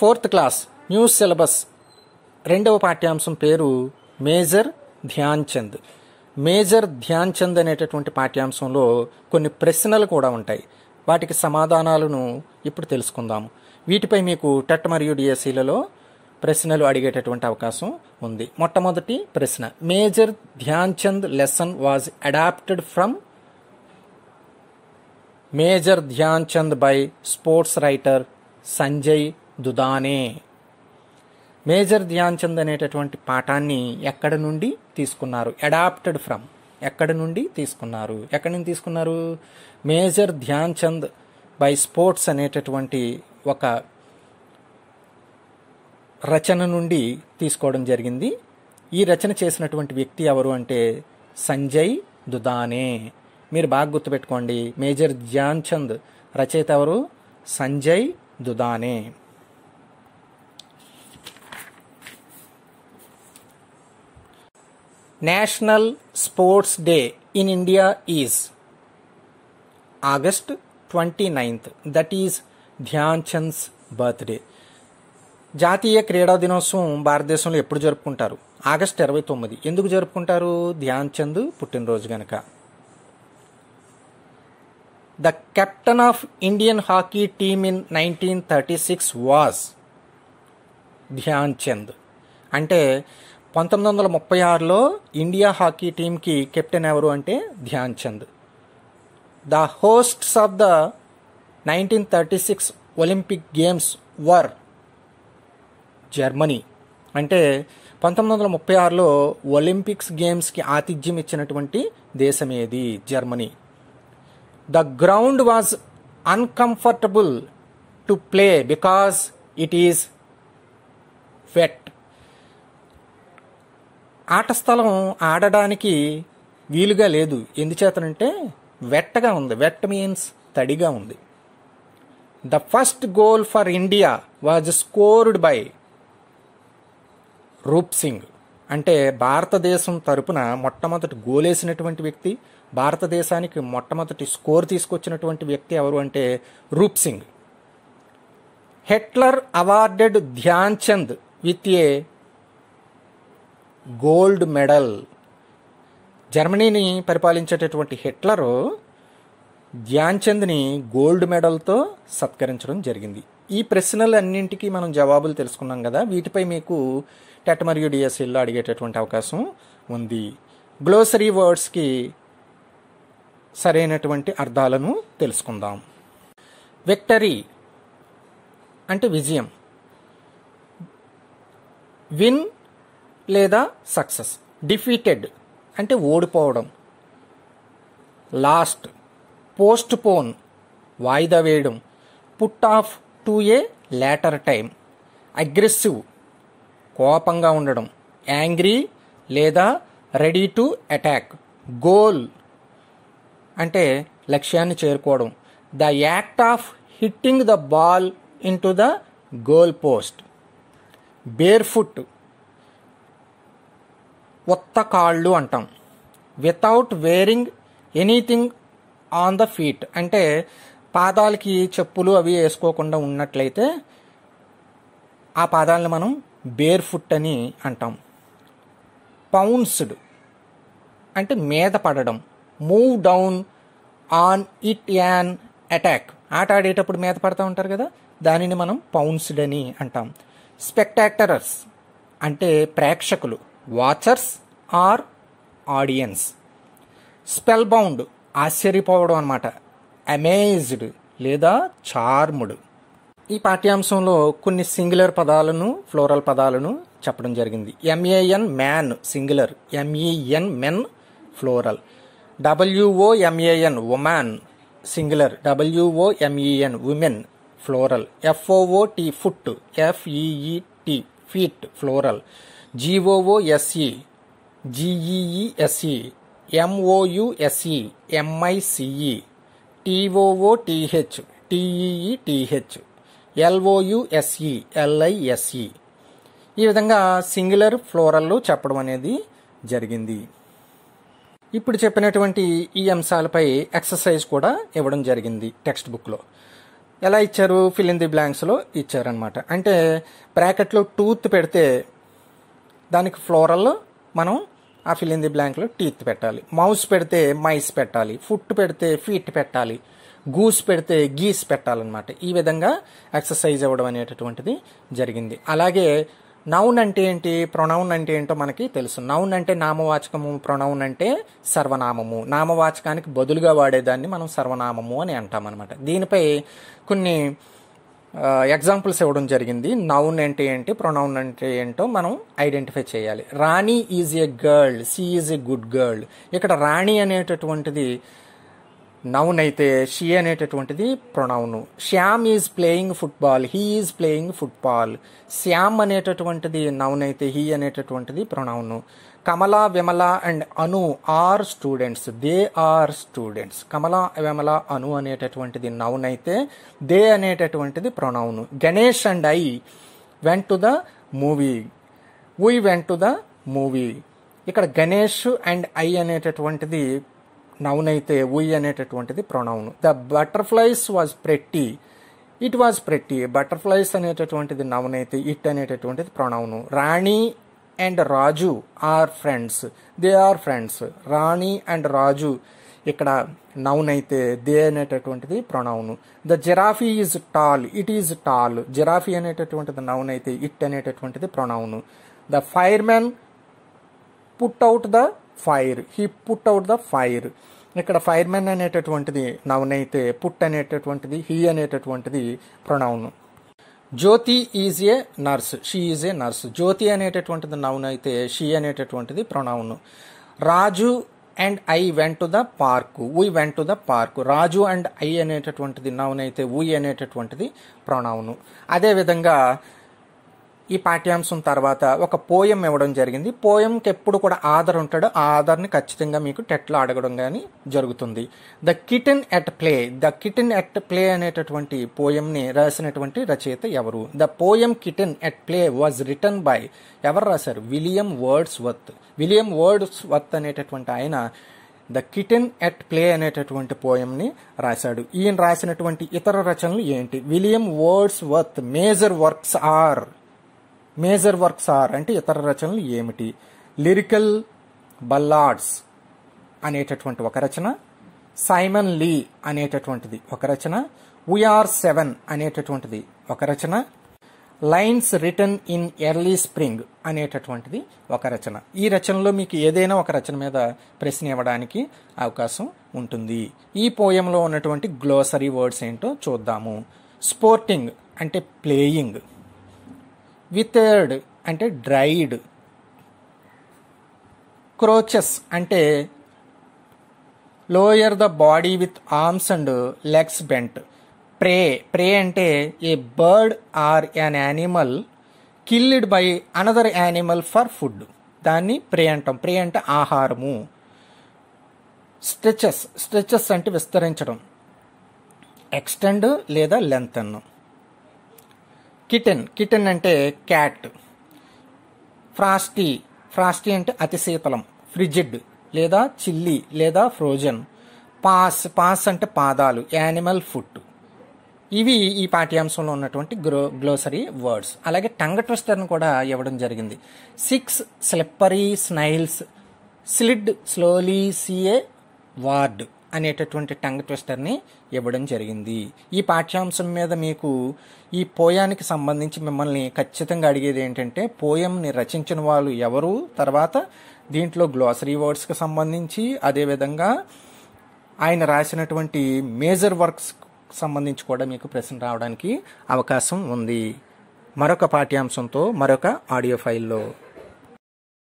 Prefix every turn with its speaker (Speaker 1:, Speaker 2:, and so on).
Speaker 1: fourth class news syllabus రెండవ పాఠ్యాంశం పేరు మేజర్ ధ్యాన్ చంద్ మేజర్ ధ్యాన్ చంద్ అనేటటువంటి పాఠ్యాంశంలో కొన్ని ప్రశ్నలు కూడా ఉంటాయి వాటికి సమాధానాలను ఇప్పుడు తెలుసుకుందాము వీటిపై మీకు టెట్ మరియు డిఎస్సీలలో ప్రశ్నలు అడిగేటటువంటి అవకాశం ఉంది మొట్టమొదటి ప్రశ్న major Dhyan Chand lesson was adapted from major Dhyan Chand by sports writer Sanjay Dudhane major Dhyan Chand అనేటటువంటి పాఠాన్ని ఎక్కడ నుండి తీసుకున్నారు అడాప్టెడ్ ఫ్రమ్ ఎక్కడ నుండి తీసుకున్నారు ఎక్కడి నుండి తీసుకున్నారు మేజర్ ధ్యాన్చంద్ బై స్పోర్ట్స్ అనేటటువంటి ఒక రచన నుండి తీసుకోవడం జరిగింది ఈ రచన చేసినటువంటి వ్యక్తి ఎవరు అంటే సంజయ్ దుదానే మీరు బాగా గుర్తుపెట్టుకోండి మేజర్ ధ్యాన్చంద్ రచయిత ఎవరు Sanjay Dudhane national sports day in India is August twenty ninth that is Dhyan Chand's birthday జాతీయ క్రీడా దినోత్సవం భారతదేశంలో ఎప్పుడు జరుపుకుంటారు ఆగస్ట్ ఇరవై తొమ్మిది ఎందుకు జరుపుకుంటారు ధ్యాన్ చంద్ పుట్టినరోజు గనక the captain of Indian hockey team in nineteen thirty six was Dhyan Chand అంటే పంతొమ్మిది వందల ముప్పై ఆరులో ఇండియా హాకీ టీంకి కెప్టెన్ ఎవరు అంటే Dhyan Chand the hosts of the nineteen thirty six Olympic games were Germany అంటే పంతొమ్మిది వందల ముప్పై ఆరులో ఒలింపిక్స్ గేమ్స్కి ఆతిథ్యం ఇచ్చినటువంటి దేశం ఏది Germany the ground was uncomfortable to play because it is wet ఆట స్థలం ఆడడానికి వీలుగా లేదు ఎందుచేతనంటే వెట్టగా ఉంది వెట్ మీన్స్ తడిగా ఉంది the first goal for India was scored by Roop Singh అంటే భారతదేశం తరపున మొట్టమొదటి గోలేసినటువంటి వ్యక్తి భారతదేశానికి మొట్టమొదటి స్కోర్ తీసుకొచ్చినటువంటి వ్యక్తి ఎవరు అంటే Roop Singh Hitler awarded Dhyan Chand with a gold medal జర్మనీని పరిపాలించేటటువంటి హిట్లరు ధ్యాన్చంద్ని గోల్డ్ మెడల్తో సత్కరించడం జరిగింది ఈ ప్రశ్నలు అన్నింటికీ మనం జవాబులు తెలుసుకున్నాం కదా వీటిపై మీకు టెట్ మరియు డిఎస్ఎల్లో అడిగేటటువంటి అవకాశం ఉంది గ్లోసరీ వర్డ్స్కి సరైనటువంటి అర్థాలను తెలుసుకుందాం విక్టరీ అంటే విజయం విన్ లేదా సక్సెస్ డిఫీటెడ్ అంటే ఓడిపోవడం లాస్ట్ పోస్ట్ పోన్ వాయిదా వేయడం put off to a later time aggressive కోపంగా ఉండడం యాంగ్రీ లేదా రెడీ టు అటాక్ గోల్ అంటే లక్ష్యాన్ని చేరుకోవడం the act of hitting the ball into the goal post barefoot ఉత్త కాళ్ళు అంటాం without wearing anything on the feet అంటే పాదాలకి చెప్పులు అవి వేసుకోకుండా ఉన్నట్లయితే ఆ పాదాలను మనం బేర్ ఫుట్ అని అంటాం పౌన్స్డ్ అంటే మీద పడడం move down on it an attack ఆట ఆడేటప్పుడు మీద పడతా ఉంటారు కదా దానిని మనం పౌన్స్డ్ అని అంటాం స్పెక్టాక్టరర్స్ అంటే ప్రేక్షకులు watchers or audience spellbound ఆశ్చర్యపోవడం అనమాట అమేజ్డ్ లేదా చార్ముడ్ ఈ పాఠ్యాంశంలో కొన్ని సింగులర్ పదాలను ఫ్లోరల్ పదాలను చెప్పడం జరిగింది M A N man singular M E N men plural W O M A N woman singular W O M E N women plural F O O T foot F E E T feet plural G O O S E G E E S E M O U S E M I C E T O O T H T E E T H L O U S E L I S E ఈ విధంగా singular ఫ్లోరల్లు చెప్పడం అనేది జరిగింది ఇప్పుడు చెప్పినటువంటి ఈ అంశాలపై ఎక్సర్సైజ్ కూడా ఇవ్వడం జరిగింది టెక్స్ట్ బుక్లో ఎలా ఇచ్చారు ఫిల్ ఇన్ ది బ్లాంక్స్లో ఇచ్చారనమాట అంటే బ్రాకెట్లో టూత్ పెడితే దానికి ఫ్లోరల్ మనం ఆ ఫిలింది బ్లాంక్లో టీత్ పెట్టాలి మౌస్ పెడితే మైస్ పెట్టాలి ఫుట్ పెడితే ఫీట్ పెట్టాలి గూస్ పెడితే గీస్ పెట్టాలన్నమాట ఈ విధంగా ఎక్సర్సైజ్ అవ్వడం అనేటటువంటిది జరిగింది అలాగే నౌన్ అంటే ఏంటి ప్రొనౌన్ అంటే ఏంటో మనకి తెలుసు నౌన్ అంటే నామవాచకము ప్రొనౌన్ అంటే సర్వనామము నామవాచకానికి బదులుగా వాడేదాన్ని మనం సర్వనామము అని అంటాం అనమాట దీనిపై కొన్ని ఎగ్జాంపుల్స్ ఇవ్వడం జరిగింది నౌన్ అంటే ఏంటి ప్రొనౌన్ అంటే ఏంటో మనం ఐడెంటిఫై చేయాలి Rani is a girl she is a good girl ఇక్కడ రాణి అనేటటువంటిది నౌన్ అయితే షీ అనేటటువంటిది pronoun Shyam is playing football he is playing football Shyam అనేటటువంటిది నౌన్ అయితే హీ అనేటటువంటిది pronoun Kamala Vimala and Anu are students they are students Kamala Vimala Anu అనేటటువంటిది నౌన్ అయితే దే అనేటటువంటిది pronoun Ganesh and I went to the movie we went to the movie ఇక్కడ Ganesh and I అనేటటువంటిది noun అయితే we అనేటటువంటిది pronoun the butterflies was pretty it was pretty butterflies అనేటటువంటిది noun అయితే it అనేటటువంటిది pronoun Rani and Raju are friends they are friends Rani and Raju ఇక్కడ noun అయితే they అనేటటువంటిది pronoun the giraffe is tall it is tall giraffe అనేటటువంటిది noun అయితే it అనేటటువంటిది pronoun the fireman put out the fire he put out the fire ఇక్కడ firemen అనేటటువంటిది noun అయితే put అనేటటువంటిది హీ అనేటటువంటిది pronoun Jyoti is a nurse she is a nurse Jyoti అనేటటువంటిది noun అయితే షీ అనేటటువంటిది pronoun Raju and I went to the park we went to the park Raju and I అనేటటువంటిది noun అయితే వీ అనేటటువంటిది ప్రొనౌన్ అదేవిధంగా ఈ పాఠ్యాంశం తర్వాత ఒక పోయం ఇవ్వడం జరిగింది పోయంకి ఎప్పుడు కూడా ఆధార్ ఉంటాడో ఆ ఆధార్ని ఖచ్చితంగా మీకు టెట్లో అడగడం కానీ జరుగుతుంది the kitten at play the kitten at play అనేటటువంటి పోయంని రాసినటువంటి రచయిత ఎవరు the poem kitten at play was written by ఎవరు రాశారు William Wordsworth William Wordsworth అనేటటువంటి ఆయన ద కిటన్ ఎట్ ప్లే అనేటటువంటి పోయంని రాశాడు ఈయన రాసినటువంటి ఇతర రచనలు ఏంటి William Wordsworth major works are major works are అంటే ఇతర రచనలు ఏమిటి లిరికల్ బల్లాడ్స్ అనేటటువంటి ఒక రచన సైమన్ లీ అనేటటువంటిది ఒక రచన వీఆర్ సెవెన్ అనేటటువంటిది ఒక రచన lines written in early spring అనేటటువంటిది ఒక రచన ఈ రచనలో మీకు ఏదైనా ఒక రచన మీద ప్రశ్న ఇవ్వడానికి అవకాశం ఉంటుంది ఈ పోయంలో ఉన్నటువంటి గ్లోసరీ వర్డ్స్ ఏంటో చూద్దాము స్పోర్టింగ్ అంటే ప్లేయింగ్ వితర్డ్ అంటే డ్రైడ్ క్రోచెస్ అంటే lower the body with arms and legs bent prey prey అంటే a bird or an animal killed by another animal for food దాన్ని ప్రే అంటాం ప్రే అంటే ఆహారము స్ట్రెచెస్ స్ట్రెచెస్ అంటే విస్తరించడం ఎక్స్టెండ్ లేదా లెంత్ కిటెన్ కిటెన్ అంటే క్యాట్ ఫ్రాస్టీ ఫ్రాస్టీ అంటే అతిశీతలం ఫ్రిజిడ్ లేదా చిల్లీ లేదా ఫ్రోజన్ పాస్ పాస్ అంటే పాదాలు యానిమల్ ఫుట్ ఇవి ఈ పాఠ్యాంశంలో ఉన్నటువంటి గ్రో గ్లోసరీ వర్డ్స్ అలాగే టంగ్ ట్విస్టర్ని కూడా ఇవ్వడం జరిగింది six slippery snails slid slowly సిఏ వార్డ్ అనేటటువంటి టంగ్ ట్విస్టర్ని ఇవ్వడం జరిగింది ఈ పాఠ్యాంశం మీద మీకు ఈ పోయానికి సంబంధించి మిమ్మల్ని ఖచ్చితంగా అడిగేది ఏంటంటే పోయంని రచించిన వాళ్ళు ఎవరు తర్వాత దీంట్లో గ్లోసరీ వర్డ్స్కి సంబంధించి అదేవిధంగా ఆయన రాసినటువంటి మేజర్ వర్క్స్ సంబంధించి కూడా మీకు ప్రశ్న రావడానికి అవకాశం ఉంది మరొక పాఠ్యాంశంతో మరొక ఆడియో ఫైల్లో